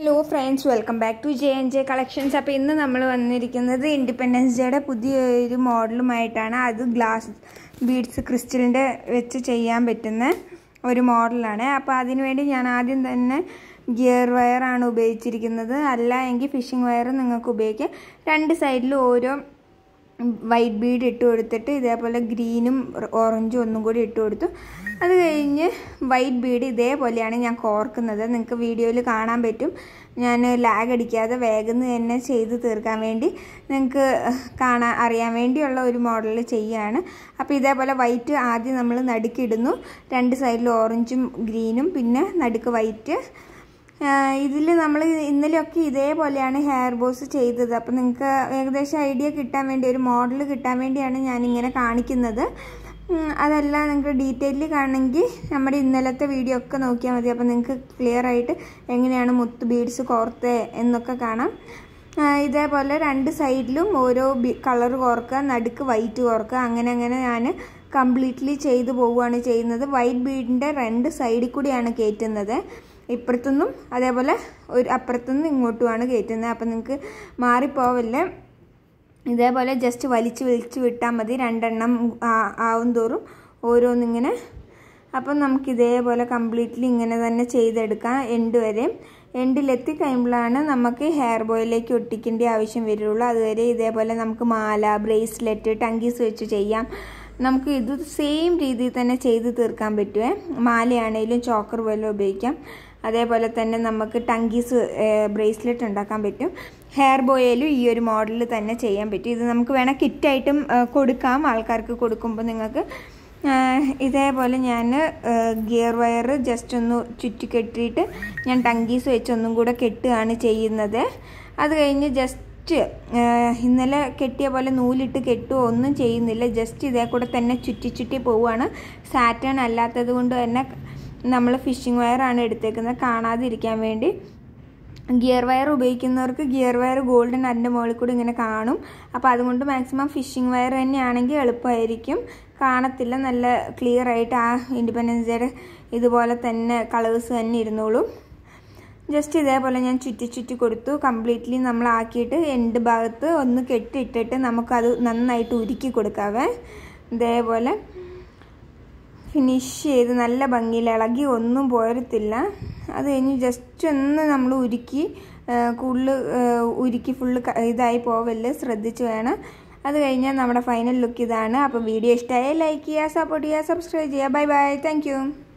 hello friends welcome back to J N J collections അപ്പോൾ ഇന്ന് നമ്മൾ വന്നിരിക്കുന്നത് ഇൻഡിപെൻഡൻസ് ഡേയുടെ പുതിയൊരു മോഡലുമായിട്ടാണ് അത് ഗ്ലാസ് ബീഡ്സ് ക്രിസ്റ്റലിൻ്റെ വെച്ച് ചെയ്യാൻ പറ്റുന്ന ഒരു മോഡലാണ് അപ്പോൾ അതിനുവേണ്ടി ഞാൻ ആദ്യം തന്നെ ഗിയർ വയറാണ് ഉപയോഗിച്ചിരിക്കുന്നത് അല്ല എങ്കിൽ ഫിഷിംഗ് വയർ നിങ്ങൾക്ക് ഉപയോഗിക്കാം രണ്ട് സൈഡിലും ഓരോ വൈറ്റ് ബീഡ് ഇട്ട് കൊടുത്തിട്ട് ഇതേപോലെ ഗ്രീനും ഓറഞ്ചും ഒന്നും കൂടി ഇട്ട് കൊടുത്തു അത് കഴിഞ്ഞ് വൈറ്റ് ബീഡ് ഇതേപോലെയാണ് ഞാൻ കോർക്കുന്നത് നിങ്ങൾക്ക് വീഡിയോയിൽ കാണാൻ പറ്റും ഞാൻ ലാഗ് അടിക്കാതെ വേഗം തന്നെ ചെയ്ത് തീർക്കാൻ വേണ്ടി നിങ്ങൾക്ക് കാണാൻ അറിയാൻ വേണ്ടിയുള്ള ഒരു മോഡൽ ചെയ്യുകയാണ് അപ്പോൾ ഇതേപോലെ വൈറ്റ് ആദ്യം നമ്മൾ നടുക്കിടുന്നു രണ്ട് സൈഡിൽ ഓറഞ്ചും ഗ്രീനും പിന്നെ നടുക്ക് വൈറ്റ് ഇതിൽ നമ്മൾ ഇന്നലെയൊക്കെ ഇതേപോലെയാണ് ഹെയർ ബോസ് ചെയ്തത് അപ്പം നിങ്ങൾക്ക് ഏകദേശം ഐഡിയ കിട്ടാൻ വേണ്ടി ഒരു മോഡൽ കിട്ടാൻ വേണ്ടിയാണ് ഞാനിങ്ങനെ കാണിക്കുന്നത് അതെല്ലാം നിങ്ങൾക്ക് ഡീറ്റെയിൽ കാണണമെങ്കിൽ നമ്മുടെ ഇന്നലത്തെ വീഡിയോ ഒക്കെ നോക്കിയാൽ മതി അപ്പം നിങ്ങൾക്ക് ക്ലിയർ ആയിട്ട് എങ്ങനെയാണ് മുത്ത് ബീഡ്സ് കോർത്തേ എന്നൊക്കെ കാണാം ഇതേപോലെ രണ്ട് സൈഡിലും ഓരോ കളർ കോർക്കുക നടുക്ക് വൈറ്റ് കോർക്കുക അങ്ങനെ അങ്ങനെ ഞാൻ കംപ്ലീറ്റ്ലി ചെയ്തു പോവുകയാണ് ചെയ്യുന്നത് വൈറ്റ് ബീഡിൻ്റെ രണ്ട് സൈഡിൽ കൂടിയാണ് കയറ്റുന്നത് ഇപ്പുറത്തുനിന്നും അതേപോലെ ഒരു അപ്പുറത്തുനിന്നും ഇങ്ങോട്ടുമാണ് കയറ്റുന്നത് അപ്പം നിങ്ങൾക്ക് മാറിപ്പോവല്ലേ ഇതേപോലെ ജസ്റ്റ് വലിച്ചു വലിച്ചു വിട്ടാൽ മതി രണ്ടെണ്ണം ആവും തോറും ഓരോന്നിങ്ങനെ അപ്പം നമുക്ക് ഇതേപോലെ കംപ്ലീറ്റ്ലി ഇങ്ങനെ തന്നെ ചെയ്തെടുക്കാം എൻഡ് വരെ എൻഡിലെത്തി കഴിയുമ്പോഴാണ് നമുക്ക് ഹെയർ ബോയിലേക്ക് ഒട്ടിക്കേണ്ട ആവശ്യം വരുള്ളൂ അതുവരെ ഇതേപോലെ നമുക്ക് മാല ബ്രേസ്ലെറ്റ് ടങ്കീസ് വെച്ച് ചെയ്യാം നമുക്ക് ഇത് സെയിം രീതിയിൽ തന്നെ ചെയ്ത് തീർക്കാൻ പറ്റുമേ മാലയാണേലും ചോക്കർ പോലെ ഉപയോഗിക്കാം അതേപോലെ തന്നെ നമുക്ക് ടങ്കീസ് ബ്രേസ്ലെറ്റ് ഉണ്ടാക്കാൻ പറ്റും ഹെയർ ബോയിലും ഈ ഒരു മോഡലിൽ തന്നെ ചെയ്യാൻ പറ്റും ഇത് നമുക്ക് വേണേൽ കിറ്റായിട്ടും കൊടുക്കാം ആൾക്കാർക്ക് കൊടുക്കുമ്പോൾ നിങ്ങൾക്ക് ഇതേപോലെ ഞാൻ ഗിയർ വയർ ജസ്റ്റ് ഒന്ന് ചുറ്റിക്കെട്ടിയിട്ട് ഞാൻ ടങ്കീസ് വെച്ച് ഒന്നും കൂടെ കെട്ടുകയാണ് ചെയ്യുന്നത് അത് കഴിഞ്ഞ് ജസ്റ്റ് ഇന്നലെ കെട്ടിയ പോലെ നൂലിട്ട് കെട്ടുക ഒന്നും ചെയ്യുന്നില്ല ജസ്റ്റ് ഇതേ കൂടെ തന്നെ ചുറ്റി ചുറ്റി പോവുകയാണ് സാറ്റേൺ അല്ലാത്തത് കൊണ്ട് തന്നെ നമ്മൾ ഫിഷിംഗ് വയറാണ് എടുത്തേക്കുന്നത് കാണാതിരിക്കാൻ വേണ്ടി ഗിയർ വയർ ഉപയോഗിക്കുന്നവർക്ക് ഗിയർ വയർ ഗോൾഡൻ അതിൻ്റെ മുകളിൽ കൂടി ഇങ്ങനെ കാണും അപ്പോൾ അതുകൊണ്ട് മാക്സിമം ഫിഷിംഗ് വയർ തന്നെയാണെങ്കിൽ എളുപ്പമായിരിക്കും കാണത്തില്ല നല്ല ക്ലിയർ ആയിട്ട് ആ ഇൻഡിപെൻഡൻസ് ഡേയുടെ ഇതുപോലെ തന്നെ കളേഴ്സ് തന്നെ ഇരുന്നോളും ജസ്റ്റ് ഇതേപോലെ ഞാൻ ചുറ്റി ചുറ്റി കൊടുത്തു കംപ്ലീറ്റ്ലി നമ്മളാക്കിയിട്ട് എൻഡ് ഭാഗത്ത് ഒന്ന് കെട്ടിയിട്ടിട്ട് നമുക്കത് നന്നായിട്ട് ഉരുക്കി കൊടുക്കാവേ ഇതേപോലെ ഫിനിഷ് ചെയ്ത് നല്ല ഭംഗിയിൽ ഇളകി ഒന്നും പോരത്തില്ല അത് കഴിഞ്ഞ് ജസ്റ്റ് ഒന്ന് നമ്മൾ ഉരുക്കി കൂടുതൽ ഉരുക്കി ഫുള്ള് ഇതായി പോവല്ല് ശ്രദ്ധിച്ച് വേണം അത് കഴിഞ്ഞാൽ നമ്മുടെ ഫൈനൽ ലുക്ക് ഇതാണ് അപ്പോൾ വീഡിയോ ഇഷ്ടമായ ലൈക്ക് ചെയ്യുക സപ്പോർട്ട് ചെയ്യുക സബ്സ്ക്രൈബ് ചെയ്യുക ബൈ ബൈ താങ്ക്